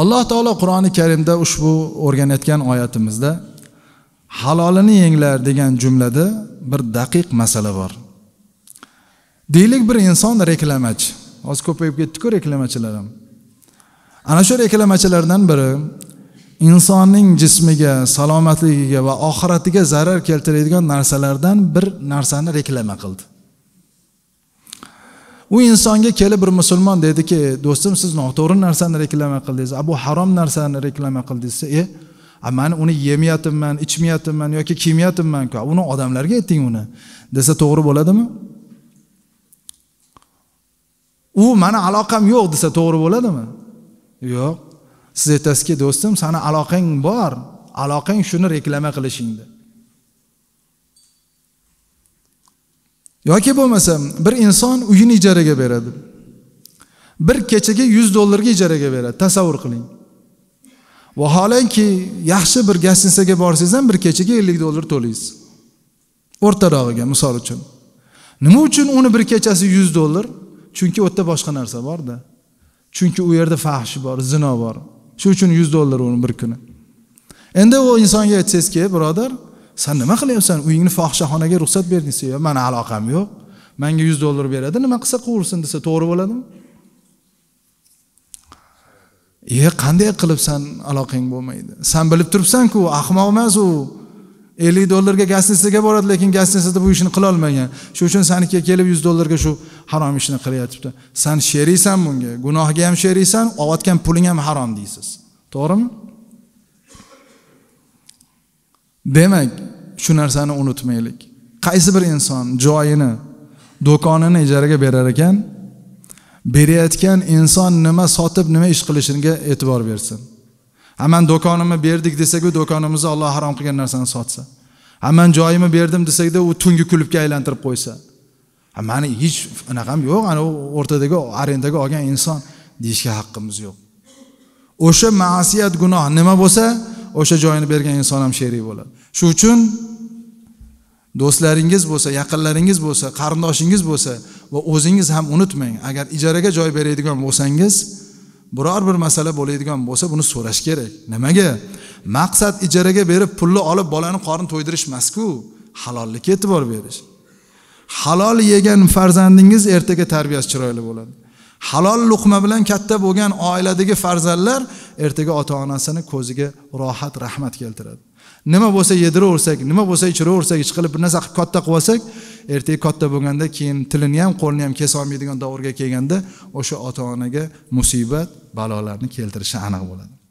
alloh taolo qur'oni karimda ushbu o'rganayotgan oyatimizda halolini yenglar degan jumlada bir daqiq masala bor deylik bir inson reklamachi hozir ko'payib ketdiku reklamachilar ham ana shu reklamachilardan biri insonning jismiga salomatligiga va oxiratiga zarar keltiradigan narsalardan bir narsani reklama qildi u insonga kelib bir musulmon dediki do'stim siz noto'g'ri narsani reklama qildingiz bu harom narsani reklama qildingiz desa e mani uni yemayotibman ichmayotibman yoki kiymayotibmanku uni odamlarga ayting uni desa to'g'ri bo'ladimi u mani aloqam yo'q desa to'g'ri bo'ladimi yo'q siz aytasizki do'stim sani aloqang bor aloqang shuni reklama qilishingda yoki bo'lmasa bir inson uyini ijaraga beradi bir kechaga yuz dollarga ijaraga beradi tasavvur qiling vaholanki yaxshi bir gostinitsaga borsangiz ham bir kechaga ellik dollar to'laysiz o'rtarog'iga misol uchun nima uchun uni bir kechasi yuz dollar chunki u yerda boshqa narsa borda chunki u yerda fahsh bor zino bor shu uchun yuz dollar uni bir kuni endi u insonga aytsangizki birodar san nima qilyapsan uyingni fohishaxonaga ruxsat berding desa mani aloqam yo'q manga yuz dollar beradi nima qilsa qilursin desa to'g'ri bo'ladimi e qanday qilib san aloqang bo'lmaydi san bilib turibsanku ahmoq emas u ellik dollarga gostinisaga boradi lekin gostinisada bu ishini qilolmagan shuning uchun sanikiga kelib yuz dollarga shu harom ishni qilyotibdi san sheriksan bunga gunohga ham sheriksan olayotgan puling ham harom deysiz to'g'rimi demak shu narsani unutmaylik qaysi bir inson joyini do'konini ijaraga berar ekan berayotgan inson nima sotib nima ish qilishiga e'tibor bersin man do'konimni berdik desaku do'konimizni olloh harom qilgan narsani sotsa man joyimni berdim desakda u tungi klubga aylantirib qo'ysa mani hech anaqam yo'q ana o'rtadagi arendaga olgan inson deyishga haqqimiz yo'q o'sha ma'siyat gunoh nima bo'lsa o'sha joyini bergan inson ham sherik bo'ladi shu uchun do'stlaringiz bo'lsa yaqinlaringiz bo'lsa qarindoshingiz bo'lsa va o'zingiz ham unutmang agar ijaraga joy beradigan bo'lsangiz biror bir masala bo'ladigan bo'lsa buni so'rash kerak nimaga maqsad ijaraga berib pulni olib bolani qorin to'ydirish emasku halollikka e'tibor berish halol yegan farzandingiz ertaga tarbiyasi chiroyli bo'ladi halol luqma bilan katta bo'lgan oiladagi farzandlar ertaga ota onasini ko'ziga rohat rahmat keltiradi nima bo'lsa yediraversak nima bo'lsa ichiraversak ish qilib bir narsa qilib katta qilib olsak ertaga katta bo'lganda keyin tilini ham qo'lini ham kesolmaydigan davrga kelganda o'sha ota onaga musibat balolarni keltirishi aniq bo'ladi